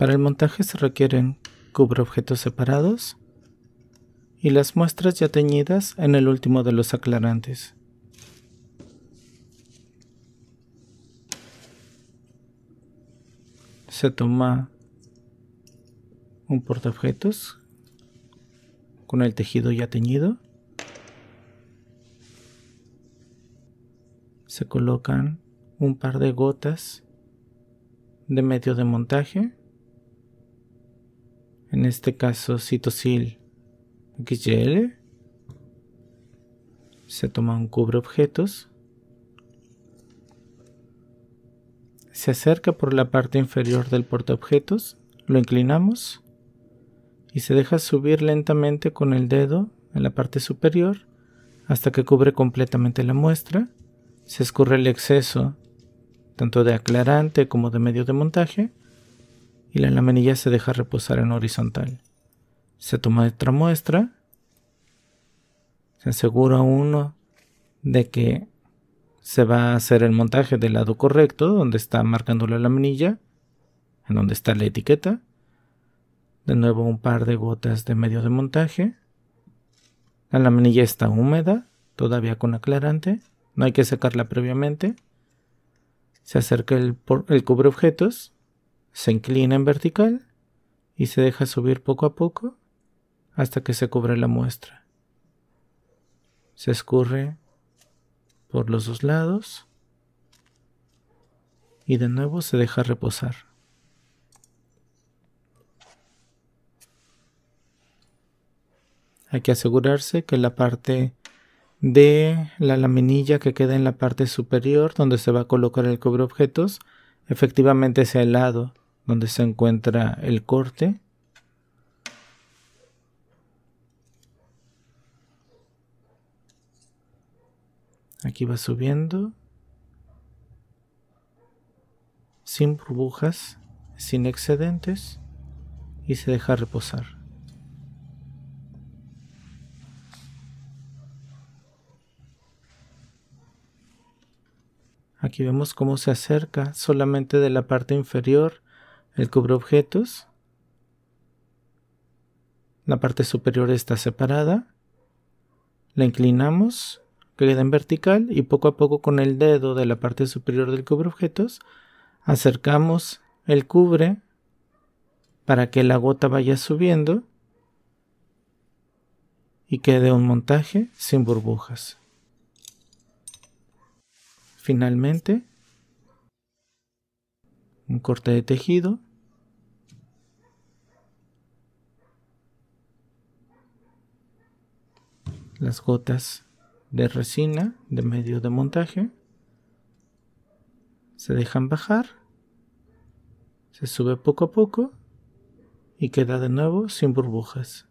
Para el montaje se requieren cubreobjetos separados y las muestras ya teñidas en el último de los aclarantes. Se toma un portaobjetos con el tejido ya teñido. Se colocan un par de gotas de medio de montaje en este caso, citosil XL. Se toma un cubre objetos. Se acerca por la parte inferior del portaobjetos. Lo inclinamos. Y se deja subir lentamente con el dedo en la parte superior hasta que cubre completamente la muestra. Se escurre el exceso tanto de aclarante como de medio de montaje y la laminilla se deja reposar en horizontal. Se toma otra muestra, se asegura uno de que se va a hacer el montaje del lado correcto, donde está marcando la laminilla, en donde está la etiqueta. De nuevo un par de gotas de medio de montaje. La laminilla está húmeda, todavía con aclarante, no hay que sacarla previamente. Se acerca el, el cubre objetos se inclina en vertical y se deja subir poco a poco hasta que se cubre la muestra. Se escurre por los dos lados y de nuevo se deja reposar. Hay que asegurarse que la parte de la laminilla que queda en la parte superior donde se va a colocar el cobre objetos Efectivamente ese el lado donde se encuentra el corte. Aquí va subiendo. Sin burbujas, sin excedentes. Y se deja reposar. Aquí vemos cómo se acerca solamente de la parte inferior el cubreobjetos. La parte superior está separada. La inclinamos, queda en vertical y poco a poco con el dedo de la parte superior del cubreobjetos acercamos el cubre para que la gota vaya subiendo y quede un montaje sin burbujas finalmente un corte de tejido las gotas de resina de medio de montaje se dejan bajar se sube poco a poco y queda de nuevo sin burbujas